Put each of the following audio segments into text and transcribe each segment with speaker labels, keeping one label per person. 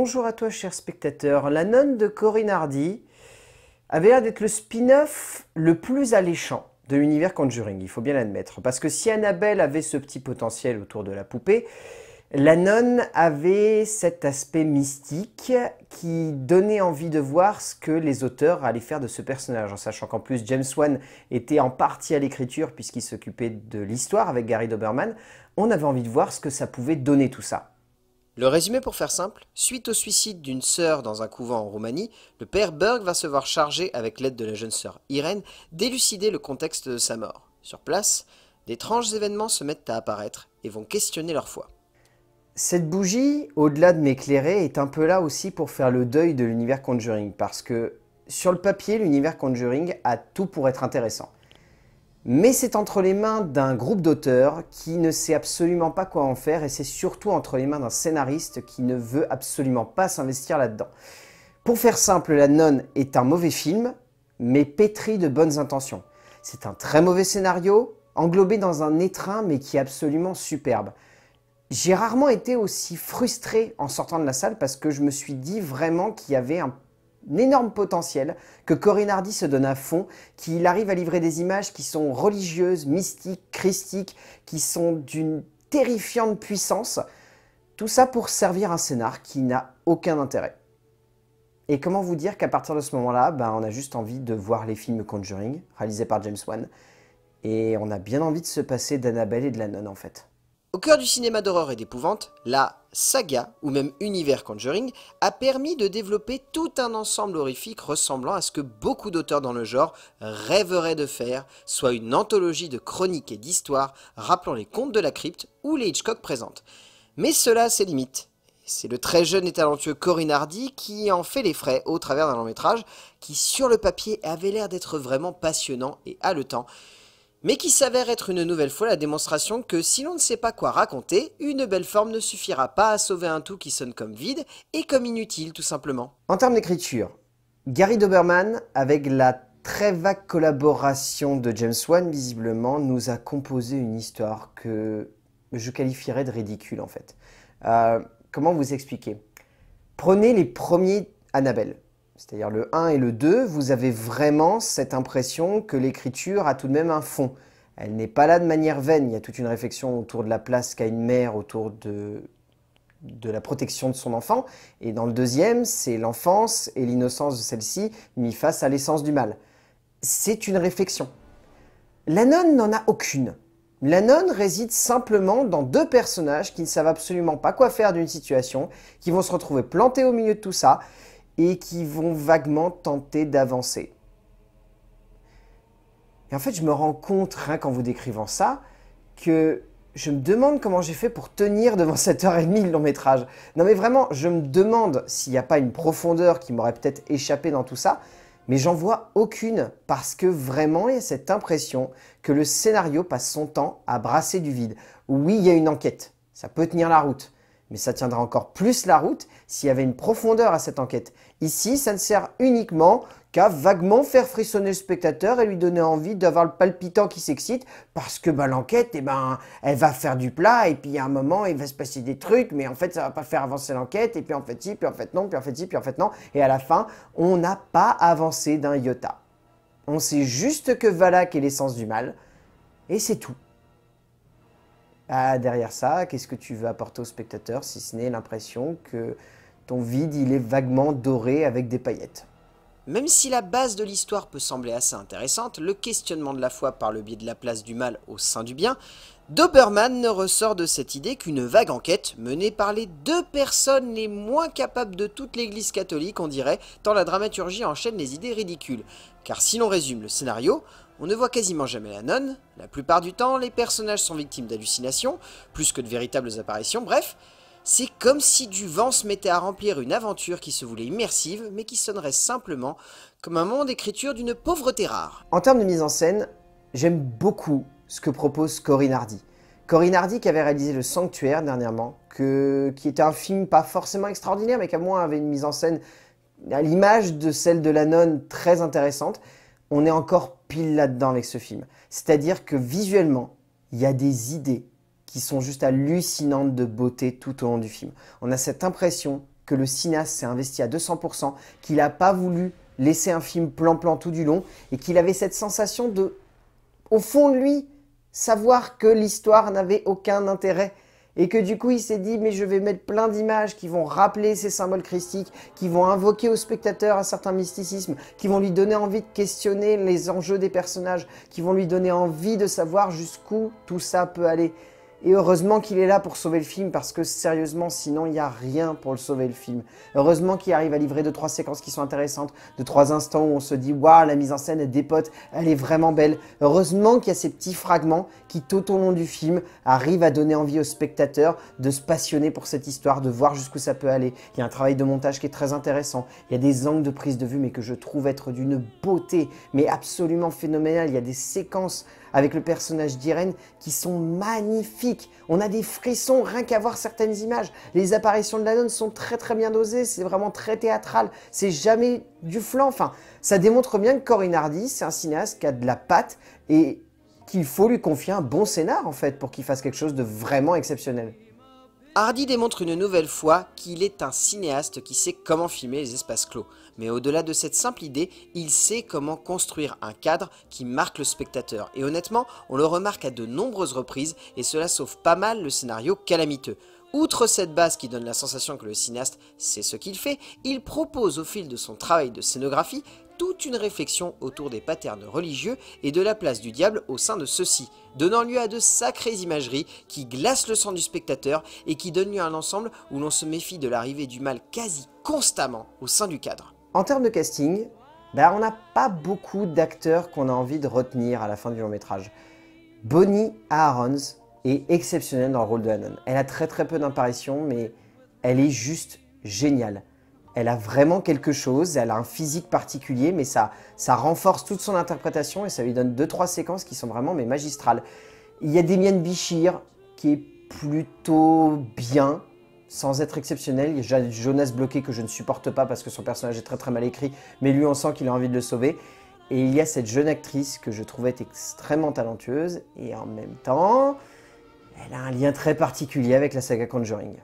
Speaker 1: Bonjour à toi, cher spectateur. La nonne de Corinne Hardy avait l'air d'être le spin-off le plus alléchant de l'univers Conjuring, il faut bien l'admettre. Parce que si Annabelle avait ce petit potentiel autour de la poupée, la nonne avait cet aspect mystique qui donnait envie de voir ce que les auteurs allaient faire de ce personnage, en sachant qu'en plus James Wan était en partie à l'écriture puisqu'il s'occupait de l'histoire avec Gary Doberman, on avait envie de voir ce que ça pouvait donner tout ça. Le résumé pour faire simple, suite au suicide d'une sœur dans un couvent en Roumanie, le père Berg va se voir chargé, avec l'aide de la jeune sœur Irène, d'élucider le contexte de sa mort. Sur place, d'étranges événements se mettent à apparaître et vont questionner leur foi. Cette bougie, au-delà de m'éclairer, est un peu là aussi pour faire le deuil de l'univers Conjuring, parce que sur le papier, l'univers Conjuring a tout pour être intéressant. Mais c'est entre les mains d'un groupe d'auteurs qui ne sait absolument pas quoi en faire et c'est surtout entre les mains d'un scénariste qui ne veut absolument pas s'investir là-dedans. Pour faire simple, La Nonne est un mauvais film, mais pétri de bonnes intentions. C'est un très mauvais scénario, englobé dans un étreint mais qui est absolument superbe. J'ai rarement été aussi frustré en sortant de la salle parce que je me suis dit vraiment qu'il y avait un énorme potentiel, que Corinne Hardy se donne à fond, qu'il arrive à livrer des images qui sont religieuses, mystiques, christiques, qui sont d'une terrifiante puissance. Tout ça pour servir un scénar qui n'a aucun intérêt. Et comment vous dire qu'à partir de ce moment-là, ben, on a juste envie de voir les films Conjuring, réalisés par James Wan, et on a bien envie de se passer d'Annabelle et de la nonne en fait. Au cœur du cinéma d'horreur et d'épouvante, la saga, ou même univers Conjuring, a permis de développer tout un ensemble horrifique ressemblant à ce que beaucoup d'auteurs dans le genre rêveraient de faire, soit une anthologie de chroniques et d'histoires rappelant les contes de la crypte ou les Hitchcock présentes. Mais cela a ses limites. C'est le très jeune et talentueux Corinne Hardy qui en fait les frais au travers d'un long métrage qui, sur le papier, avait l'air d'être vraiment passionnant et haletant, mais qui s'avère être une nouvelle fois la démonstration que si l'on ne sait pas quoi raconter, une belle forme ne suffira pas à sauver un tout qui sonne comme vide et comme inutile tout simplement. En termes d'écriture, Gary Doberman, avec la très vague collaboration de James Wan visiblement, nous a composé une histoire que je qualifierais de ridicule en fait. Euh, comment vous expliquer Prenez les premiers Annabelle c'est-à-dire le 1 et le 2, vous avez vraiment cette impression que l'écriture a tout de même un fond. Elle n'est pas là de manière vaine, il y a toute une réflexion autour de la place qu'a une mère, autour de, de la protection de son enfant. Et dans le deuxième, c'est l'enfance et l'innocence de celle-ci mis face à l'essence du mal. C'est une réflexion. La nonne n'en a aucune. La nonne réside simplement dans deux personnages qui ne savent absolument pas quoi faire d'une situation, qui vont se retrouver plantés au milieu de tout ça, et qui vont vaguement tenter d'avancer. Et en fait, je me rends compte, rien hein, qu'en vous décrivant ça, que je me demande comment j'ai fait pour tenir devant cette heure et demie le long métrage. Non mais vraiment, je me demande s'il n'y a pas une profondeur qui m'aurait peut-être échappé dans tout ça, mais j'en vois aucune parce que vraiment il y a cette impression que le scénario passe son temps à brasser du vide. Oui, il y a une enquête, ça peut tenir la route, mais ça tiendra encore plus la route s'il y avait une profondeur à cette enquête. Ici, ça ne sert uniquement qu'à vaguement faire frissonner le spectateur et lui donner envie d'avoir le palpitant qui s'excite, parce que ben, l'enquête, eh ben, elle va faire du plat, et puis à un moment, il va se passer des trucs, mais en fait, ça va pas faire avancer l'enquête, et puis en fait, si, puis en fait, non, puis en fait, si, puis en fait, non, et à la fin, on n'a pas avancé d'un iota. On sait juste que Valak est l'essence du mal, et c'est tout. Ah, derrière ça, qu'est-ce que tu veux apporter au spectateur si ce n'est l'impression que ton vide, il est vaguement doré avec des paillettes Même si la base de l'histoire peut sembler assez intéressante, le questionnement de la foi par le biais de la place du mal au sein du bien, Doberman ne ressort de cette idée qu'une vague enquête menée par les deux personnes les moins capables de toute l'église catholique, on dirait, tant la dramaturgie enchaîne les idées ridicules. Car si l'on résume le scénario, on ne voit quasiment jamais la nonne, la plupart du temps les personnages sont victimes d'hallucinations, plus que de véritables apparitions, bref, c'est comme si du vent se mettait à remplir une aventure qui se voulait immersive, mais qui sonnerait simplement comme un monde d'écriture d'une pauvreté rare. En termes de mise en scène, j'aime beaucoup ce que propose Corinne Hardy. Corinne Hardy qui avait réalisé Le Sanctuaire dernièrement, que, qui était un film pas forcément extraordinaire, mais qui à moins avait une mise en scène à l'image de celle de la nonne très intéressante. On est encore pile là-dedans avec ce film. C'est-à-dire que visuellement, il y a des idées qui sont juste hallucinantes de beauté tout au long du film. On a cette impression que le cinéaste s'est investi à 200%, qu'il n'a pas voulu laisser un film plan-plan tout du long, et qu'il avait cette sensation de, au fond de lui, savoir que l'histoire n'avait aucun intérêt et que du coup il s'est dit mais je vais mettre plein d'images qui vont rappeler ces symboles christiques, qui vont invoquer au spectateur un certain mysticisme, qui vont lui donner envie de questionner les enjeux des personnages, qui vont lui donner envie de savoir jusqu'où tout ça peut aller. Et heureusement qu'il est là pour sauver le film parce que sérieusement, sinon il n'y a rien pour le sauver le film. Heureusement qu'il arrive à livrer deux trois séquences qui sont intéressantes, deux trois instants où on se dit waouh la mise en scène des potes, elle est vraiment belle. Heureusement qu'il y a ces petits fragments qui tout au long du film arrivent à donner envie au spectateur de se passionner pour cette histoire, de voir jusqu'où ça peut aller. Il y a un travail de montage qui est très intéressant. Il y a des angles de prise de vue mais que je trouve être d'une beauté, mais absolument phénoménale. Il y a des séquences avec le personnage d'Irène qui sont magnifiques. On a des frissons rien qu'à voir certaines images. Les apparitions de la donne sont très très bien dosées, c'est vraiment très théâtral, c'est jamais du flan. Enfin, ça démontre bien que Corinne Hardy, c'est un cinéaste qui a de la patte et qu'il faut lui confier un bon scénar en fait pour qu'il fasse quelque chose de vraiment exceptionnel. Hardy démontre une nouvelle fois qu'il est un cinéaste qui sait comment filmer les espaces clos. Mais au-delà de cette simple idée, il sait comment construire un cadre qui marque le spectateur. Et honnêtement, on le remarque à de nombreuses reprises et cela sauve pas mal le scénario calamiteux. Outre cette base qui donne la sensation que le cinéaste sait ce qu'il fait, il propose au fil de son travail de scénographie toute une réflexion autour des patterns religieux et de la place du diable au sein de ceux-ci, donnant lieu à de sacrées imageries qui glacent le sang du spectateur et qui donnent lieu à un ensemble où l'on se méfie de l'arrivée du mal quasi constamment au sein du cadre. En termes de casting, bah, on n'a pas beaucoup d'acteurs qu'on a envie de retenir à la fin du long métrage. Bonnie Aarons est exceptionnelle dans le rôle de Hanon. Elle a très très peu d'apparitions, mais elle est juste géniale elle a vraiment quelque chose, elle a un physique particulier, mais ça, ça renforce toute son interprétation et ça lui donne deux trois séquences qui sont vraiment mais magistrales. Il y a Demian Bichir qui est plutôt bien, sans être exceptionnel. Il y a Jonas Bloqué que je ne supporte pas parce que son personnage est très très mal écrit, mais lui on sent qu'il a envie de le sauver. Et il y a cette jeune actrice que je trouvais extrêmement talentueuse et en même temps, elle a un lien très particulier avec la saga Conjuring.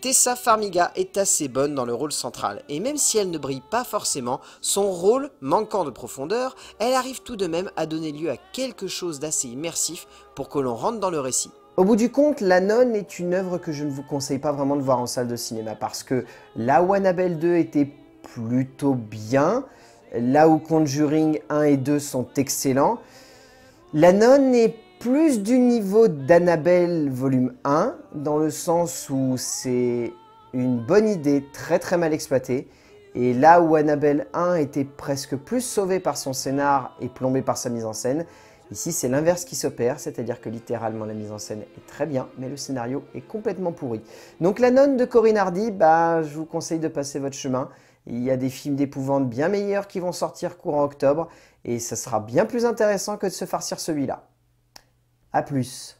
Speaker 1: Tessa Farmiga est assez bonne dans le rôle central, et même si elle ne brille pas forcément, son rôle, manquant de profondeur, elle arrive tout de même à donner lieu à quelque chose d'assez immersif pour que l'on rentre dans le récit. Au bout du compte, La Nonne est une œuvre que je ne vous conseille pas vraiment de voir en salle de cinéma, parce que là où Annabelle 2 était plutôt bien, là où Conjuring 1 et 2 sont excellents, La Nonne est plus du niveau d'Annabelle volume 1, dans le sens où c'est une bonne idée très très mal exploitée, et là où Annabelle 1 était presque plus sauvée par son scénar et plombée par sa mise en scène, ici c'est l'inverse qui s'opère, c'est-à-dire que littéralement la mise en scène est très bien, mais le scénario est complètement pourri. Donc la nonne de Corinne Hardy, bah, je vous conseille de passer votre chemin. Il y a des films d'épouvante bien meilleurs qui vont sortir courant octobre, et ça sera bien plus intéressant que de se farcir celui-là. A plus